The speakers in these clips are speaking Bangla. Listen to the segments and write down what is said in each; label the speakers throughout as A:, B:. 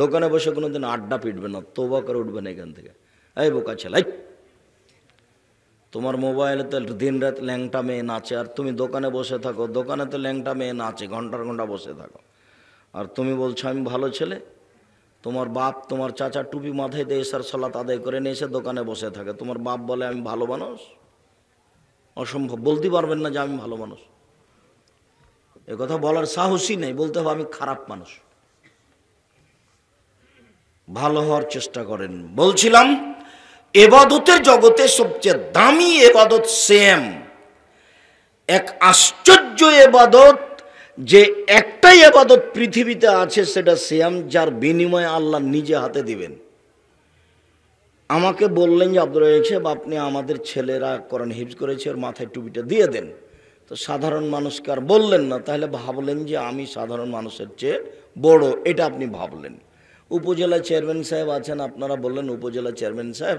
A: দোকানে বসে কোনো দিন আড্ডা পিটবে না তোবা করে উঠবে না এখান থেকে এই বোকা ছেলে তোমার মোবাইলে তো দিন রাত ল্যাংটা মেয়ে নাচে আর তুমি দোকানে বসে থাকো দোকানে তো ল্যাংটা মেয়ে নাচে ঘন্টার ঘন্টা বসে থাকো আর তুমি বলছো আমি ভালো ছেলে তোমার বাপ তোমার চাচা টুপি মাথায় দিয়ে এসার সলাত আদায় করে নিয়ে এসে দোকানে বসে থাকে তোমার বাপ বলে আমি ভালো মানুষ অসম্ভব বলতে পারবেন না যে আমি ভালো মানুষ কথা বলার সাহসই নেই বলতে হবে আমি খারাপ মানুষ ভালো হওয়ার চেষ্টা করেন বলছিলাম এবাদতের জগতে সবচেয়ে দামি এবাদত সেম এক আশ্চর্য এবাদত যে একটাই এবাদত পৃথিবীতে আছে সেটা সিয়াম যার বিনিময়ে আল্লাহ নিজে হাতে দিবেন আমাকে বললেন যে আব্দুল সাহেব আপনি আমাদের ছেলেরা করেন হিফজ করেছে ওর মাথায় টুপিটা দিয়ে দেন তো সাধারণ মানুষকে আর বললেন না তাহলে ভাবলেন যে আমি সাধারণ মানুষের চেয়ে বড় এটা আপনি ভাবলেন উপজেলা চেয়ারম্যান সাহেব আছেন আপনারা বললেন উপজেলা চেয়ারম্যান সাহেব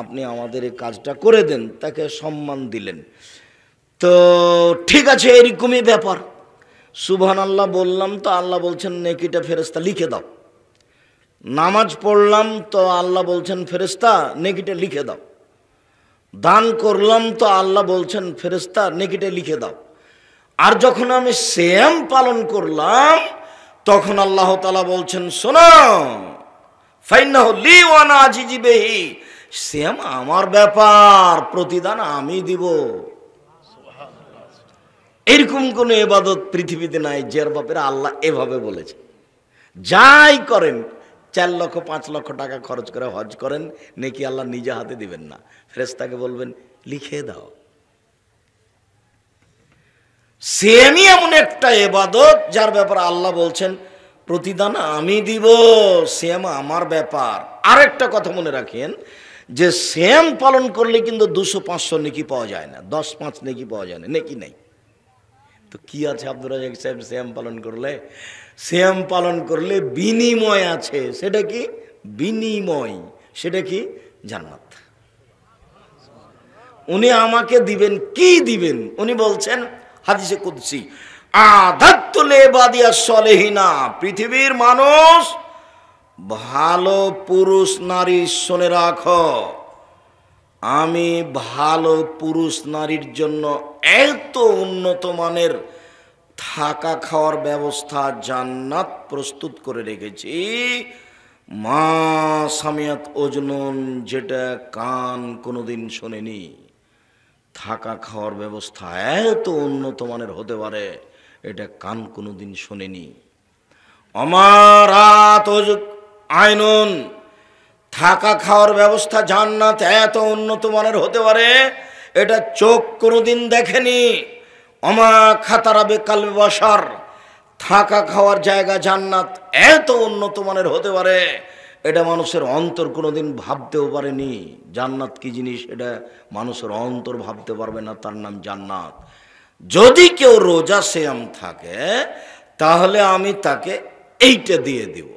A: আপনি আমাদের এই কাজটা করে দেন তাকে সম্মান দিলেন তো ঠিক আছে এরকমই ব্যাপার সুবহান আল্লাহ বললাম তো আল্লাহ বলছেন নেকিটা ফেরেস্তা লিখে দাও নামাজ পড়লাম তো আল্লাহ বলছেন ফেরেস্তা নেকিটা লিখে দাও দান করলাম তো আল্লাহ বলছেন ফেরেস্তা নেকিটা লিখে দাও আর যখন আমি সেম পালন করলাম তখন আল্লাহ তালা বলছেন শোনো ফাইনাহ লি ওয়ানা সেম আমার ব্যাপার প্রতিদান আমি দিব এরকম কোন এবাদত পৃথিবীতে নাই যে বাপের আল্লাহ এভাবে বলেছে যাই করেন চার লক্ষ পাঁচ লক্ষ টাকা খরচ করে হজ করেন নেকি আল্লাহ নিজে হাতে দিবেন না ফেরেস্তাকে বলবেন লিখে দাও সেমই এমন একটা এবাদত যার ব্যাপারে আল্লাহ বলছেন প্রতিদান আমি দিব সেম আমার ব্যাপার আরেকটা কথা মনে রাখেন যে সেম পালন করলে কিন্তু দুশো পাঁচশো নেকি পাওয়া যায় না দশ পাঁচ নেকি পাওয়া যায় না নেকি নেই তো কি আছে আব্দুর রাজাক সাহেব শ্যাম পালন করলে শ্যাম পালন করলে বিনিময় আছে সেটা কি বিনিময় সেটা কি জান্নাত উনি আমাকে দিবেন কি দিবেন উনি বলছেন হাদিসে কুদ্সি আধাত্তলেবাদিয়া সলেহিনা পৃথিবীর মানুষ ভালো পুরুষ নারী শুনে রাখ আমি ভালো পুরুষ নারীর জন্য এত উন্নত মানের থাকা খাওয়ার ব্যবস্থা জান্নাত প্রস্তুত করে রেখেছি মা সামিয়াত ওজনন যেটা কান কোনোদিন শোনেনি থাকা খাওয়ার ব্যবস্থা এত উন্নত মানের হতে পারে এটা কান কোনো দিন শোনেনি অমারাত আইনন থাকা খাওয়ার ব্যবস্থা জান্নাত এত উন্নত মানের হতে পারে এটা চোখ কোনো দিন দেখেনি অমা খাতারাবে কালবে বসার থাকা খাওয়ার জায়গা জান্নাত এত উন্নত মানের হতে পারে এটা মানুষের অন্তর কোনোদিন ভাবতেও পারেনি জান্নাত কি জিনিস এটা মানুষের অন্তর ভাবতে পারবে না তার নাম জান্নাত যদি কেউ রোজা শ্যাম থাকে তাহলে আমি তাকে এইটা দিয়ে দিব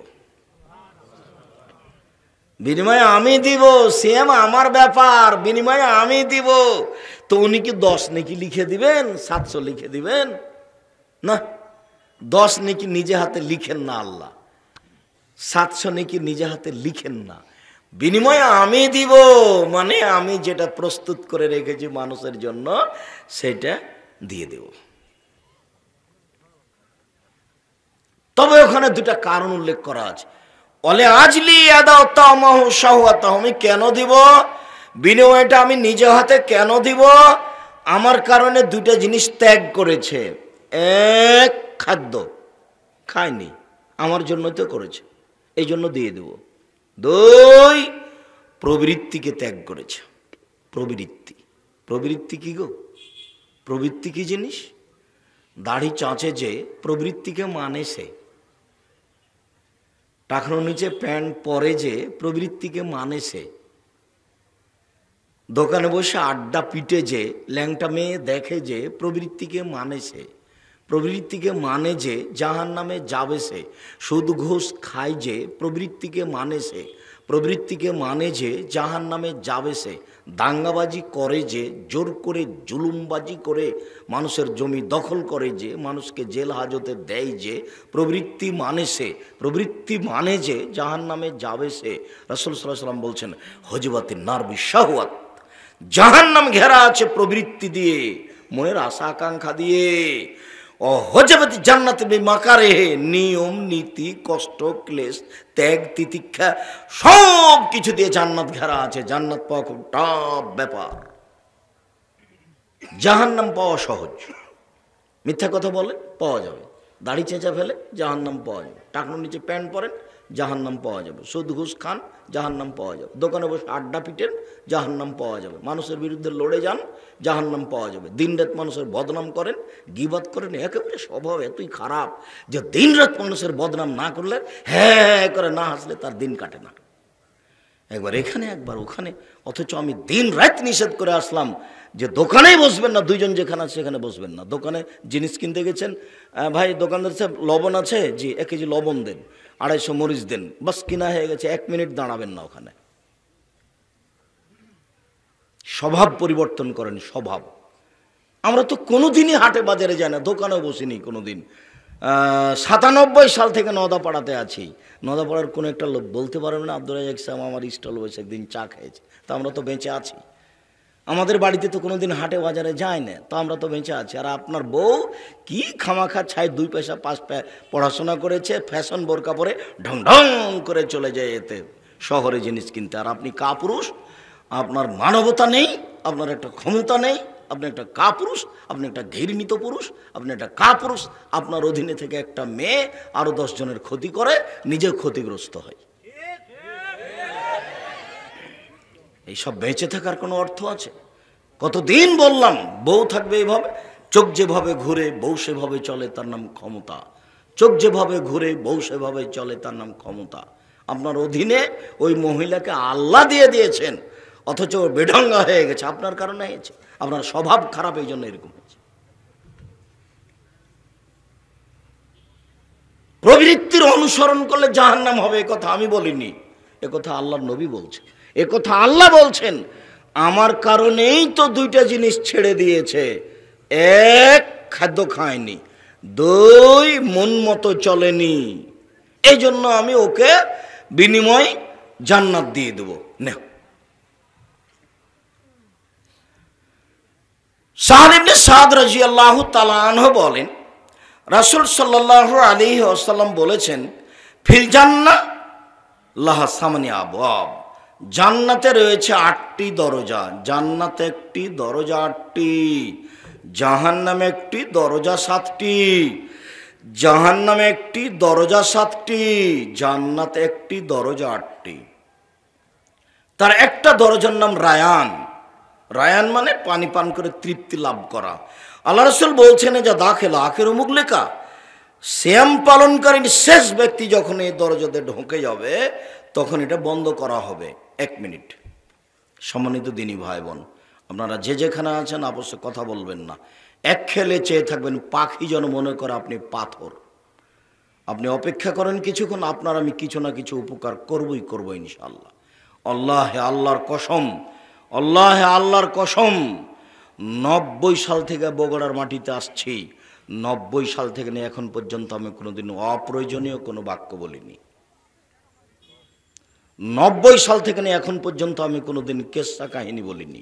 A: বিনিময়ে আমি দিব সেম আমার ব্যাপার বিনিময়ে আমি দিব তো উনি কি দশ নাকি লিখে দিবেন সাতশো লিখে দিবেন না দশ নাকি নিজে হাতে লিখেন না আল্লাহ সাতশো নাকি নিজে হাতে লিখেন না বিনিময়ে আমি দিব মানে আমি যেটা প্রস্তুত করে রেখেছি মানুষের জন্য সেটা দিয়ে দেব তবে ওখানে দুটা কারণ উল্লেখ করা আছে অলে আজলি আমি কেন দিব বিনিময়টা আমি নিজে হাতে কেন দিব আমার কারণে দুটা জিনিস ত্যাগ করেছে এক খাদ্য খায়নি আমার জন্য তো করেছে এই জন্য দিয়ে দেব দই প্রবৃত্তিকে ত্যাগ করেছে প্রবৃত্তি প্রবৃত্তি কি গো প্রবৃত্তি কি জিনিস দাড়ি চাঁচে যে প্রবৃত্তিকে মানে সে টাকনোর নিচে প্যান্ট পরে যে প্রবৃত্তিকে মানে সে দোকানে বসে আড্ডা পিটে যে ল্যাংটা মেয়ে দেখে যে প্রবৃত্তিকে মানে সে প্রবৃত্তিকে মানে যে জাহান নামে যাবে সে সুদ ঘোষ খায় যে প্রবৃত্তিকে মানে সে প্রবৃত্তিকে মানে যে জাহান নামে যাবে সে দাঙ্গাবাজি করে যে জোর করে জুলুমবাজি করে মানুষের জমি দখল করে যে মানুষকে জেল হাজতে দেয় যে প্রবৃত্তি মানে সে প্রবৃত্তি মানে যে জাহান নামে যাবে সে রসুল সাল্লাহ সাল্লাম বলছেন হজবাতের নার বিশ্বাহওয়াত জাহান নাম ঘেরা আছে প্রবৃত্তি দিয়ে মনের আশা আকাঙ্ক্ষা দিয়ে ও হজবতী জান্নাত মাকারে নিয়ম নীতি কষ্ট ক্লেশ ত্যাগ তিতিক্ষা সব কিছু দিয়ে জান্নাত ঘেরা আছে জান্নাত পাওয়া খুব টাপ ব্যাপার জাহান্নাম পাওয়া সহজ মিথ্যা কথা বলে পাওয়া যাবে দাড়ি চেঁচা ফেলে জাহান্নাম পাওয়া যাবে টাকনোর নিচে প্যান্ট পরেন জাহান্নাম পাওয়া যাবে সুদ ঘুষ খান জাহান্নাম পাওয়া যাবে দোকানে বসে আড্ডা পিটেন জাহান্নাম পাওয়া যাবে মানুষের বিরুদ্ধে লড়ে যান জাহান্নাম পাওয়া যাবে দিন রাত মানুষের বদনাম করেন গিবাদ করেন একেবারে স্বভাব এতই খারাপ যে দিন রাত মানুষের বদনাম না করলে হ্যাঁ, হ্যাঁ, হ্যাঁ করে না হাসলে তার দিন কাটে না একবার এখানে একবার ওখানে অথচ আমি দিন রাত নিষেধ করে আসলাম যে দোকানেই বসবেন না দুইজন যেখানে আছে সেখানে বসবেন না দোকানে জিনিস কিনতে গেছেন ভাই দোকানদার সাহেব লবণ আছে জি এক কেজি লবণ দেন আড়াইশো মরিচ দেন বাস কিনা হয়ে গেছে এক মিনিট দাঁড়াবেন না ওখানে স্বভাব পরিবর্তন করেন স্বভাব আমরা তো কোনোদিনই হাটে বাজারে যাই না দোকানেও বসিনি কোনোদিন সাতানব্বই সাল থেকে নদাপাড়াতে আছি নদাপাড়ার কোনো একটা লোক বলতে পারবে না আব্দুল রাজাক সাহেব আমার স্টল বসে একদিন চা খেয়েছে তো আমরা তো বেঁচে আছি আমাদের বাড়িতে তো কোনো দিন হাটে বাজারে যায় না তো আমরা তো বেঁচে আছি আর আপনার বউ কি খামাখা ছাই দুই পয়সা পাঁচ পড়াশোনা করেছে ফ্যাশন বোরকা পরে ঢং ঢং করে চলে যায় এতে শহরে জিনিস কিনতে আর আপনি কাপুরুষ আপনার মানবতা নেই আপনার একটা ক্ষমতা নেই আপনি একটা কাপুরুষ আপনি একটা ঘৃণিত পুরুষ আপনি একটা কাপুরুষ আপনার অধীনে থেকে একটা মেয়ে আরও দশজনের ক্ষতি করে নিজে ক্ষতিগ্রস্ত হয় এইসব বেঁচে থাকার কোনো অর্থ আছে কতদিন বললাম বউ থাকবে এইভাবে চোখ যেভাবে ঘুরে বউ সেভাবে চলে তার নাম ক্ষমতা চোখ যেভাবে ঘুরে বউ সেভাবে চলে তার নাম ক্ষমতা আপনার অধীনে ওই মহিলাকে আল্লাহ দিয়ে দিয়েছেন অথচ বেঢঙ্গা হয়ে গেছে আপনার কারণে হয়েছে আপনার স্বভাব খারাপ এই জন্য এরকম হয়েছে প্রবৃত্তির অনুসরণ করলে জাহান নাম হবে কথা আমি বলিনি কথা আল্লাহর নবী বলছে কথা আল্লাহ বলছেন আমার কারণেই তো দুইটা জিনিস ছেড়ে দিয়েছে এক খাদ্য খায়নি দুই মন মতো চলেনি এই জন্য আমি ওকে বিনিময় জান্নাত দিয়ে দেবো নেহ সাহারিবনে সাদ রাজি আল্লাহ তালাহ বলেন রাসুল সাল্লাহ আলি আসাল্লাম বলেছেন ফিলজান্না লাহাসামনি আবাব জান্নাতে রয়েছে আটটি দরজা জান্নাতে একটি দরজা আটটি জাহান নামে একটি দরজা সাতটি জাহান নামে একটি দরজা সাতটি জান্নাতে একটি দরজা আটটি তার একটা দরজার নাম রায়ান রায়ান মানে পানি পান করে তৃপ্তি লাভ করা আল্লাহ রসুল বলছেন যা দাখেলা আখের অমুক লেখা শ্যাম পালনকারী শেষ ব্যক্তি যখন এই দরজাতে ঢোকে যাবে তখন এটা বন্ধ করা হবে এক মিনিট সম্মানিত দিনী ভাই বোন আপনারা যে যেখানে আছেন অবশ্য কথা বলবেন না এক খেলে চেয়ে থাকবেন পাখি যেন মনে করে আপনি পাথর আপনি অপেক্ষা করেন কিছুক্ষণ আপনার আমি কিছু না কিছু উপকার করবই করবো ইনশাল্লাহ আল্লাহ আল্লাহর কসম আল্লাহ আল্লাহর কসম নব্বই সাল থেকে বগড়ার মাটিতে আসছি নব্বই সাল থেকে নিয়ে এখন পর্যন্ত আমি কোনোদিন অপ্রয়োজনীয় কোনো বাক্য বলিনি নব্বই সাল থেকে নিয়ে এখন পর্যন্ত আমি কোনোদিন কেসা কাহিনী বলিনি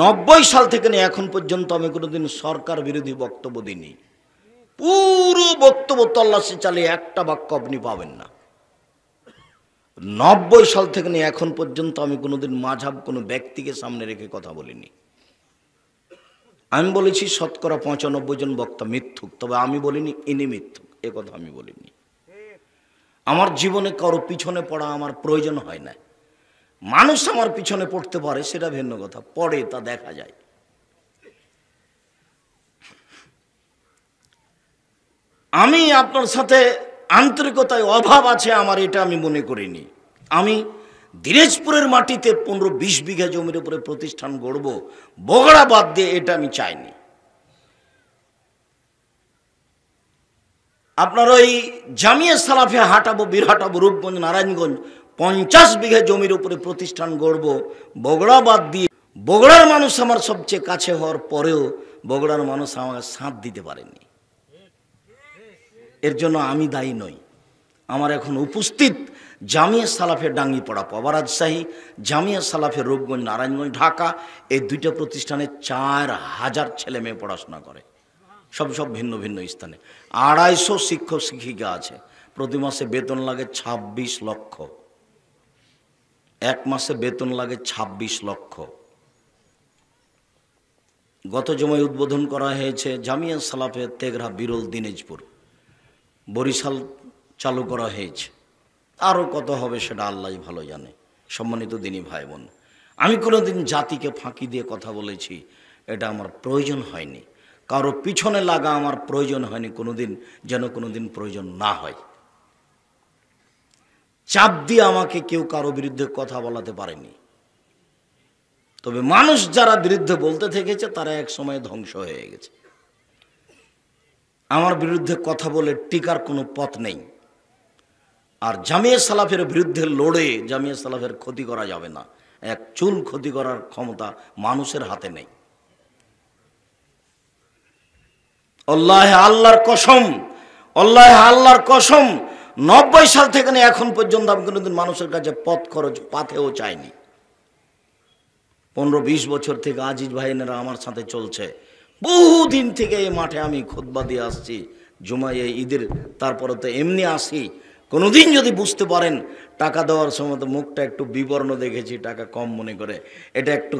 A: নব্বই সাল থেকে নিয়ে এখন পর্যন্ত আমি কোনোদিন সরকার বিরোধী বক্তব্য দিইনি পুরো বক্তব্য তল্লাশি চালিয়ে একটা বাক্য আপনি পাবেন না নব্বই সাল থেকে নিয়ে এখন পর্যন্ত আমি কোনোদিন মাঝাব কোনো ব্যক্তিকে সামনে রেখে কথা বলিনি আমি বলেছি শতকরা পঁচানব্বই জন বক্তা মিথ্যুক তবে আমি বলিনি ইনি মিথ্যুক এ কথা আমি বলিনি আমার জীবনে কারো পিছনে পড়া আমার প্রয়োজন হয় না মানুষ আমার পিছনে পড়তে পারে সেটা ভিন্ন কথা পড়ে তা দেখা যায় আমি আপনার সাথে আন্তরিকতায় অভাব আছে আমার এটা আমি মনে করিনি আমি দিনাজপুরের মাটিতে পনেরো বিশ বিঘা জমির উপরে প্রতিষ্ঠান গড়ব বগড়া বাদ দিয়ে এটা আমি চাইনি আপনার ওই জামিয়া সালাফে হাঁটাবো বীরহাটাবো রূপগঞ্জ নারায়ণগঞ্জ পঞ্চাশ বিঘা জমির উপরে প্রতিষ্ঠান গড়ব বগড়া বাদ দিয়ে বগড়ার মানুষ আমার সবচেয়ে কাছে হওয়ার পরেও বগড়ার মানুষ আমাকে সাঁত দিতে পারেনি এর জন্য আমি দায়ী নই আমার এখন উপস্থিত জামিয়া সালাফের ডাঙ্গি পড়া পবা জামিয়া সালাফের রূপগঞ্জ নারায়ণগঞ্জ ঢাকা এই দুইটা প্রতিষ্ঠানে চার হাজার ছেলে মেয়ে পড়াশোনা করে সব সব ভিন্ন ভিন্ন স্থানে আড়াইশো শিক্ষক শিক্ষিকা আছে প্রতি মাসে বেতন লাগে ২৬ লক্ষ এক মাসে বেতন লাগে ২৬ লক্ষ গত জমায় উদ্বোধন করা হয়েছে জামিয়া সালাফে তেগরা বিরল দিনাজপুর বরিশাল চালু করা হয়েছে আরও কত হবে সেটা আল্লাহ ভালো জানে সম্মানিত দিনী ভাই বোন আমি কোনোদিন জাতিকে ফাঁকি দিয়ে কথা বলেছি এটা আমার প্রয়োজন হয়নি কারো পিছনে লাগা আমার প্রয়োজন হয়নি কোনোদিন যেন কোনোদিন প্রয়োজন না হয় চাপ দিয়ে আমাকে কেউ কারো বিরুদ্ধে কথা বলাতে পারেনি তবে মানুষ যারা বিরুদ্ধে বলতে থেকেছে তারা এক সময় ধ্বংস হয়ে গেছে আমার বিরুদ্ধে কথা বলে টিকার কোনো পথ নেই আর জামিয়া সালাফের বিরুদ্ধে লড়ে জামিয়া সালাফের ক্ষতি করা যাবে না এক চুল ক্ষতি করার ক্ষমতা মানুষের হাতে নেই আল্লাহ আল্লাহর কসম আল্লাহ আল্লাহর কসম নব্বই সাল থেকে নিয়ে এখন পর্যন্ত আমি কোনোদিন মানুষের কাছে পথ খরচ পাথেও চাইনি পনেরো বিশ বছর থেকে আজিজ ভাইনেরা আমার সাথে চলছে বহুদিন থেকে এই মাঠে আমি খোদবা দিয়ে আসছি জুমাইয়ে ঈদের তারপরে তো এমনি আসি কোনোদিন যদি বুঝতে পারেন টাকা দেওয়ার সময় তো মুখটা একটু বিবর্ণ দেখেছি টাকা কম মনে করে এটা একটু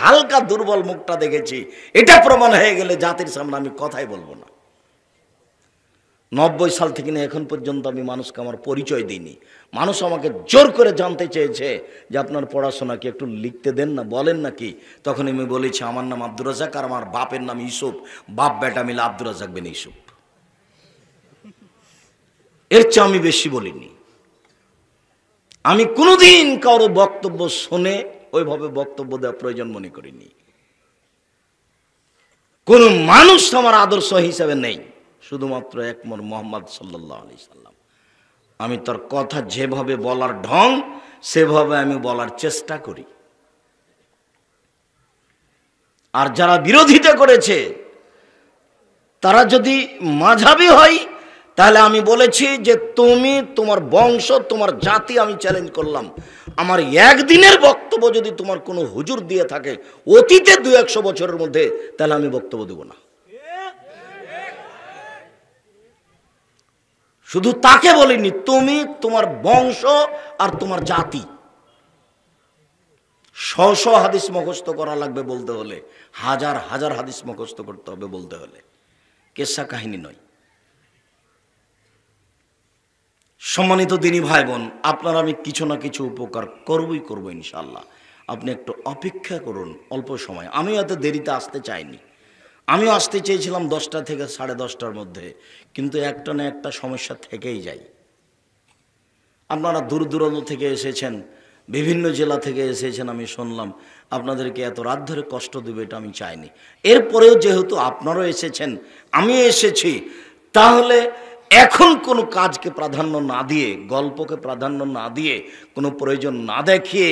A: হালকা দুর্বল মুখটা দেখেছি এটা প্রমাণ হয়ে গেলে জাতির সামনে আমি কথাই বলবো না নব্বই সাল থেকে নিয়ে এখন পর্যন্ত আমি মানুষকে আমার পরিচয় দিইনি মানুষ আমাকে জোর করে জানতে চেয়েছে যে আপনার পড়াশোনা কি একটু লিখতে দেন না বলেন না কি তখন আমি বলেছি আমার নাম আব্দুর রাজাক আর আমার বাপের নাম ইউসুফ বাপ বেটা মিলে আব্দুর রাজাক বেন ইউসুফ এর চেয়ে আমি বেশি বলিনি আমি কোনোদিন কারো বক্তব্য শুনে ওইভাবে বক্তব্য দেওয়া প্রয়োজন মনে করিনি কোনো মানুষ আমার আদর্শ হিসাবে নেই শুধুমাত্র একমর মোহাম্মদ সাল্লাহ আলি সাল্লাম আমি তার কথা যেভাবে বলার ঢং সেভাবে আমি বলার চেষ্টা করি আর যারা বিরোধিতা করেছে তারা যদি মাঝাবি হয় তাহলে আমি বলেছি যে তুমি তোমার বংশ তোমার জাতি আমি চ্যালেঞ্জ করলাম আমার একদিনের বক্তব্য যদি তোমার কোনো হুজুর দিয়ে থাকে অতীতে দু একশো বছরের মধ্যে তাহলে আমি বক্তব্য দেবো না শুধু তাকে বলিনি তুমি তোমার বংশ আর তোমার জাতি শশ হাদিস মুখস্থ করা লাগবে বলতে হলে হাজার হাজার হাদিস মুখস্থ করতে হবে বলতে হলে কেসা কাহিনী নয় সম্মানিত দিনী ভাই বোন আপনার আমি কিছু না কিছু উপকার করবই করবো ইনশাল্লাহ আপনি একটু অপেক্ষা করুন অল্প সময় আমি এত দেরিতে আসতে চাইনি আমিও আসতে চেয়েছিলাম দশটা থেকে সাড়ে দশটার মধ্যে কিন্তু একটা না একটা সমস্যা থেকেই যাই আপনারা দূর দূরান্ত থেকে এসেছেন বিভিন্ন জেলা থেকে এসেছেন আমি শুনলাম আপনাদেরকে এত রাত ধরে কষ্ট দেবে এটা আমি চাইনি এরপরেও যেহেতু আপনারও এসেছেন আমি এসেছি তাহলে এখন কোনো কাজকে প্রাধান্য না দিয়ে গল্পকে প্রাধান্য না দিয়ে কোনো প্রয়োজন না দেখিয়ে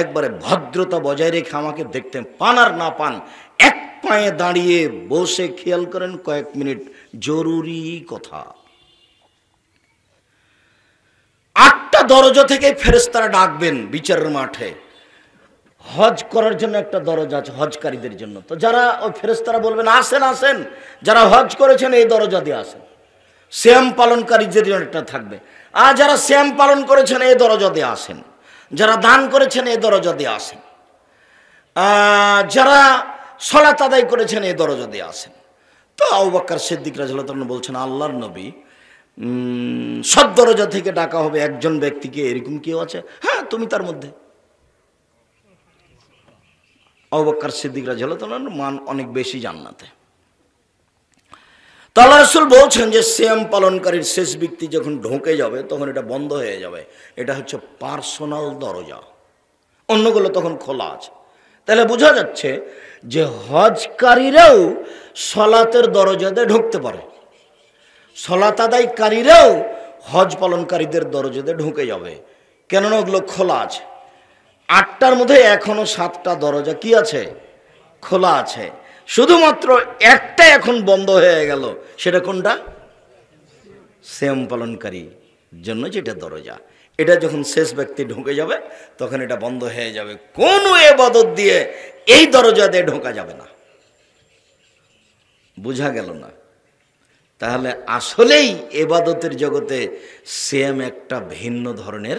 A: একবারে ভদ্রতা বজায় রেখে আমাকে দেখতে পান আর না পান পায়ে দাঁড়িয়ে বসে খেয়াল করেন কয়েক মিনিট জরুরি কথা আটটা দরজা থেকে ফেরেস্তারা ডাকবেন বিচারের মাঠে হজ করার জন্য একটা দরজা আছে হজকারীদের জন্য তো যারা ওই ফেরেস্তারা বলবেন আসেন আসেন যারা হজ করেছেন এই দরজা দিয়ে আসেন শ্যাম পালনকারীদের জন্য একটা থাকবে আর যারা শ্যাম পালন করেছেন এই দরজা দিয়ে আসেন যারা দান করেছেন এই দরজা দিয়ে আসেন যারা সলাত আদায় করেছেন এই দরজা দিয়ে আসেন তো আউবাক্কার সিদ্দিক রাজন বলছেন আল্লাহর নবী সব দরজা থেকে ডাকা হবে একজন ব্যক্তিকে এরকম কেউ আছে হ্যাঁ তুমি তার মধ্যে অবকার সিদ্দিক রাজুল্লাহ মান অনেক বেশি জান্নাতে তাল্লা রসুল বলছেন যে শ্যাম পালনকারীর শেষ ব্যক্তি যখন ঢোকে যাবে তখন এটা বন্ধ হয়ে যাবে এটা হচ্ছে পার্সোনাল দরজা অন্যগুলো তখন খোলা আছে তাহলে বোঝা যাচ্ছে যে হজকারীরাও সলাতের দরজাতে ঢুকতে পারে সলাত আদায়কারীরাও হজ পালনকারীদের দরজাতে ঢুকে যাবে কেননা ওগুলো খোলা আছে আটটার মধ্যে এখনও সাতটা দরজা কি আছে খোলা আছে শুধুমাত্র একটা এখন বন্ধ হয়ে গেল সেটা কোনটা সেম পালনকারী জন্য যেটা দরজা এটা যখন শেষ ব্যক্তি ঢুকে যাবে তখন এটা বন্ধ হয়ে যাবে এ এবাদত দিয়ে এই দরজা দিয়ে ঢোকা যাবে না বোঝা গেল না তাহলে আসলেই এবাদতের জগতে সেম একটা ভিন্ন ধরনের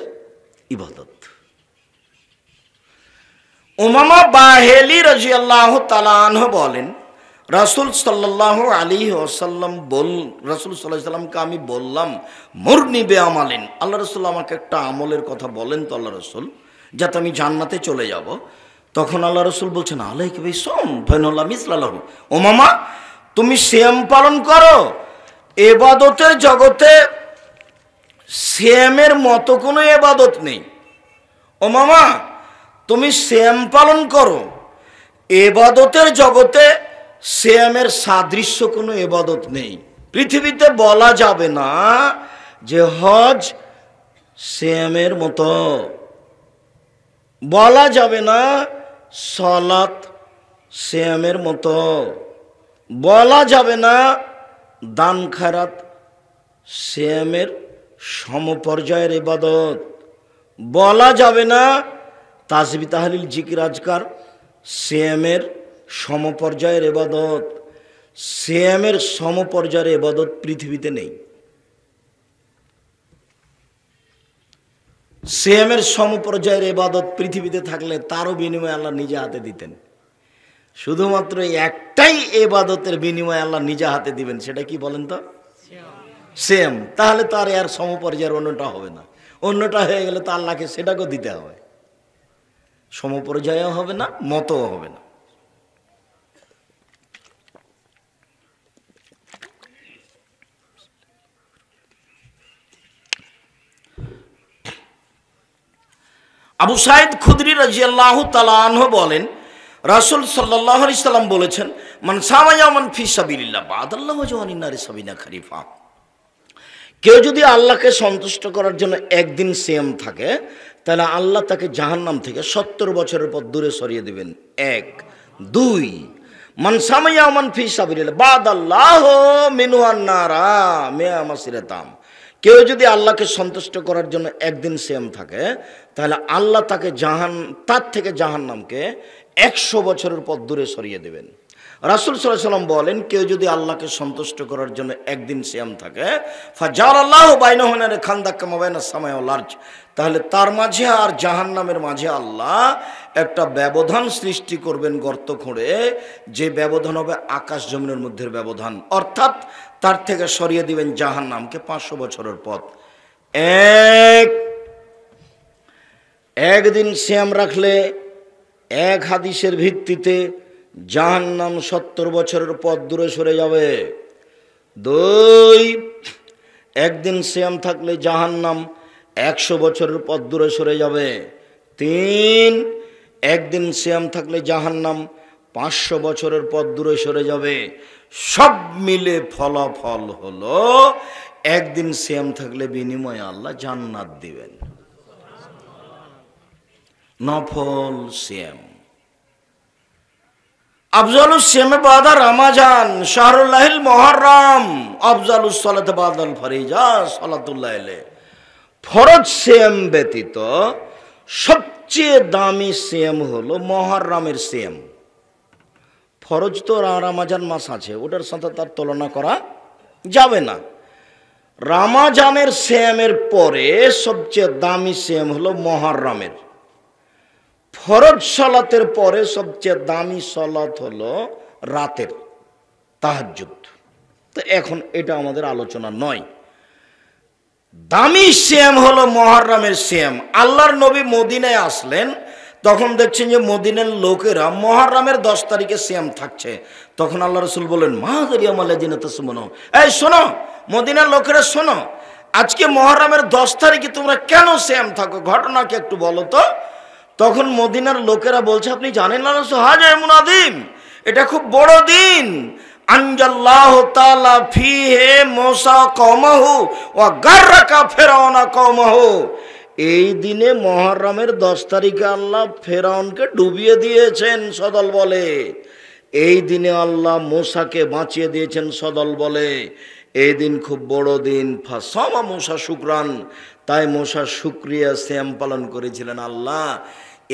A: ইবাদত ওমামা বাহেলি রাজিয়াল্লাহ তালান বলেন রাসুল সাল্লাহ আলী ওসাল্লাম বল রাসুল সাল্লাহ সাল্লামকে আমি বললাম মোর নিবে আমালিন আল্লাহ রসুল আমাকে একটা আমলের কথা বলেন তো আল্লাহ রসুল যাতে আমি জান্নাতে চলে যাব তখন আল্লাহ রসুল বলছেন আল্লাহ কি ভাই সোম ভৈনল্লাহ মিসলাল্লাহ ও মামা তুমি শ্যাম পালন করো এবাদতের জগতে শ্যামের মতো কোনো এবাদত নেই ও মামা তুমি শ্যাম পালন করো এবাদতের জগতে শ্যামের সাদৃশ্য কোনো এবাদত নেই পৃথিবীতে বলা যাবে না যে হজ শ্যামের মতো বলা যাবে না সলাত শ্যামের মতো বলা যাবে না দান খারাত শ্যামের সমপর্যায়ের এবাদত বলা যাবে না তাজবি তাহলিল জিকির আজকার শ্যামের সমপর্যায়ের এবাদত সিএমের সমপর্যায়ের এবাদত পৃথিবীতে নেই সিএমের সমপর্যায়ের এবাদত পৃথিবীতে থাকলে তারও বিনিময় আল্লাহ নিজে হাতে দিতেন শুধুমাত্র একটাই এবাদতের বিনিময় আল্লাহ নিজে হাতে দিবেন সেটা কি বলেন তো সেম তাহলে তো আর সমপর্যায়ের অন্যটা হবে না অন্যটা হয়ে গেলে তো আল্লাহকে সেটাকেও দিতে হবে সমপর্যায়ও হবে না মতও হবে না আবু সাইদ খুদরি রাজিয়াল্লাহ তালাহ বলেন রাসুল সাল্লাহ ইসলাম সাল্লাম বলেছেন মানসামায়ামান ফি সাবিল্লা বাদ আল্লাহ সাবিনা খারিফা কেউ যদি আল্লাহকে সন্তুষ্ট করার জন্য একদিন সেম থাকে তাহলে আল্লাহ তাকে জাহান্নাম থেকে সত্তর বছরের পর দূরে সরিয়ে দেবেন এক দুই মানসামাইয়া ফি সাবিল্লা বাদ আল্লাহ মিনুয়ান্নারা মেয়া মাসিরাতাম কেউ যদি আল্লাহকে সন্তুষ্ট করার জন্য একদিন সেম থাকে তাহলে আল্লাহ তাকে জাহান তার থেকে জাহান নামকে একশো বছরের পথ দূরে সরিয়ে দেবেন রাসুল সাল্লাহ সাল্লাম বলেন কেউ যদি আল্লাহকে সন্তুষ্ট করার জন্য একদিন সেম থাকে আল্লাহ বাইনহনের খান দাক্কামাবাইনা লার্জ তাহলে তার মাঝে আর জাহান নামের মাঝে আল্লাহ একটা ব্যবধান সৃষ্টি করবেন গর্ত খুঁড়ে যে ব্যবধান হবে আকাশ জমিনের মধ্যের ব্যবধান অর্থাৎ তার থেকে সরিয়ে দিবেন জাহান নামকে পাঁচশো বছরের পথ এক একদিন শ্যাম রাখলে এক হাদিসের ভিত্তিতে জাহান নাম সত্তর বছরের পথ দূরে সরে যাবে দুই একদিন শ্যাম থাকলে জাহান নাম একশো বছরের পথ দূরে সরে যাবে তিন একদিন শ্যাম থাকলে জাহান নাম পাঁচশো বছরের পথ দূরে সরে যাবে সব মিলে ফলাফল হলো একদিন সেম থাকলে বিনিময় আল্লাহ জান্নাত দিবেন নফল সেম আফজালুস সিয়ামে বাদা রামাজান শাহরুল্লাহিল মহরম আফজালুস সালাতে বাদাল ফরিজা সালাতুল্লাহলে ফরজ সেম ব্যতীত সবচেয়ে দামি সিয়াম হলো মহরমের সেম ফরজ তো রামাজান মাস আছে ওটার সাথে তার তুলনা করা যাবে না রামাজানের শ্যামের পরে সবচেয়ে দামি শ্যাম হলো মহারামের ফরজ সলাতের পরে সবচেয়ে দামি সলাত হলো রাতের তাহাজুদ তো এখন এটা আমাদের আলোচনা নয় দামি শ্যাম হলো মহারামের শ্যাম আল্লাহর নবী মদিনায় আসলেন তখন দেখছেন যে মদিনের লোকেরা মহারামের দশ তারিখে শ্যাম থাকছে তখন আল্লাহ রসুল বলেন শুনো এই শোনো মদিনার লোকেরা শোনো আজকে মহারামের দশ তারিখে তোমরা কেন শ্যাম থাকো ঘটনাকে একটু বলো তো তখন মদিনার লোকেরা বলছে আপনি জানেন না রসুল হাজ এমন আদিম এটা খুব বড় দিন আনজাল্লাহ তাআলা ফিহে মোসা কওমাহু ওয়া এই দিনে মহরমের দশ তারিখে আল্লাহ ফেরাউনকে ডুবিয়ে দিয়েছেন সদল বলে এই দিনে আল্লাহ মোসাকে বাঁচিয়ে দিয়েছেন সদল বলে এই দিন খুব বড় দিন ফাসমা মোসা শুক্রান তাই মোসা শুক্রিয়া শ্যাম পালন করেছিলেন আল্লাহ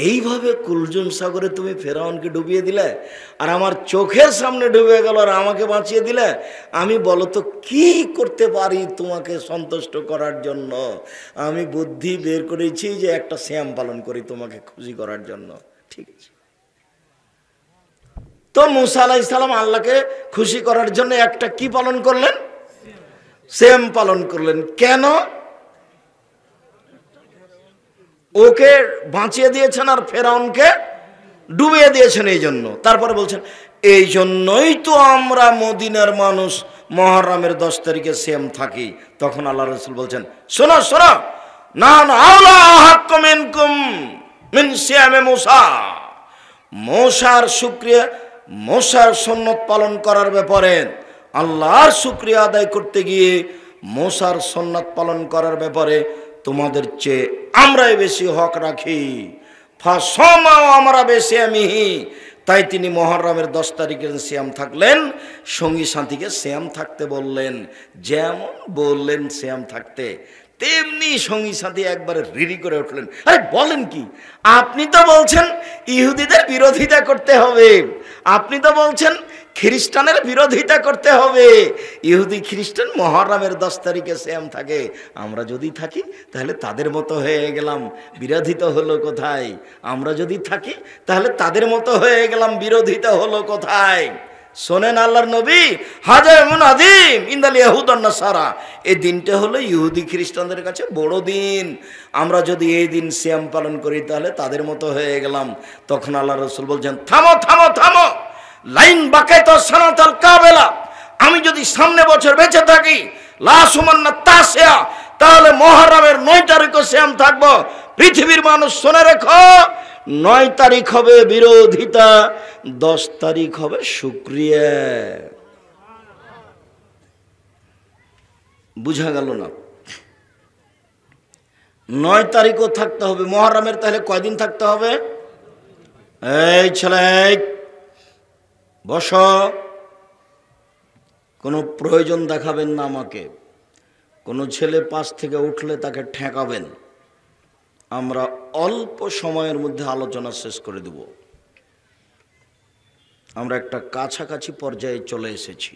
A: এইভাবে কুলজুম সাগরে তুমি ফেরাউনকে ডুবিয়ে দিলে আর আমার চোখের সামনে ডুবে গেল আর আমাকে বাঁচিয়ে দিলে আমি বলো তো কি করতে পারি তোমাকে সন্তুষ্ট করার জন্য আমি বুদ্ধি বের করেছি যে একটা শ্যাম পালন করি তোমাকে খুশি করার জন্য ঠিক আছে তো মুসা আলাহ ইসলাম আল্লাহকে খুশি করার জন্য একটা কি পালন করলেন শ্যাম পালন করলেন কেন ওকে বাঁচিয়ে দিয়েছেন আর ফেরাউনকে ডুবিয়ে দিয়েছেন এই জন্য তারপরে বলছেন এই জন্যই তো আমরা মদিনার মানুষ মহারামের দশ তারিখে সেম থাকি তখন আল্লাহ রসুল বলছেন শোনো শোনো না মশার সুক্রিয়া মশার সন্ন্যত পালন করার ব্যাপারে আল্লাহর সুক্রিয়া আদায় করতে গিয়ে মশার সন্ন্যত পালন করার ব্যাপারে তোমাদের চেয়ে আমরাই বেশি হক রাখি ফাসমাও আমরা বেশি আমিহি তাই তিনি মহরমের দশ তারিখের শ্যাম থাকলেন সঙ্গী সাথীকে শ্যাম থাকতে বললেন যেমন বললেন শ্যাম থাকতে তেমনি সঙ্গী সাথী একবারে রিডি করে উঠলেন আরে বলেন কি আপনি তো বলছেন ইহুদিদের বিরোধিতা করতে হবে আপনি তো বলছেন খ্রিস্টানের বিরোধিতা করতে হবে ইহুদি খ্রিস্টান মহরমের দশ তারিখে শ্যাম থাকে আমরা যদি থাকি তাহলে তাদের মতো হয়ে গেলাম বিরোধিত হলো কোথায় আমরা যদি থাকি তাহলে তাদের মতো হয়ে গেলাম বিরোধিত হলো কোথায় শোনেন আল্লাহর নবী হাজিম আদিম ইন্দাল ইহুদন্না সারা এই দিনটা হলো ইহুদি খ্রিস্টানদের কাছে বড় দিন আমরা যদি এই দিন শ্যাম পালন করি তাহলে তাদের মতো হয়ে গেলাম তখন আল্লাহ রসুল বলছেন থামো থামো থামো লাইন বাকায় তো সানাতাল কাবেলা আমি যদি সামনে বছর বেঁচে থাকি লাসুমান্না তাহলে মহারামের নয় তারিখও শ্যাম থাকবো পৃথিবীর মানুষ শুনে রেখো নয় তারিখ হবে বিরোধিতা দশ তারিখ হবে সুক্রিয়া বুঝা গেল না নয় তারিখও থাকতে হবে মহারামের তাহলে কয়দিন থাকতে হবে এই ছেলে বস কোনো প্রয়োজন দেখাবেন না আমাকে কোনো ছেলে পাশ থেকে উঠলে তাকে ঠেকাবেন আমরা অল্প সময়ের মধ্যে আলোচনা শেষ করে দেব আমরা একটা কাছাকাছি পর্যায়ে চলে এসেছি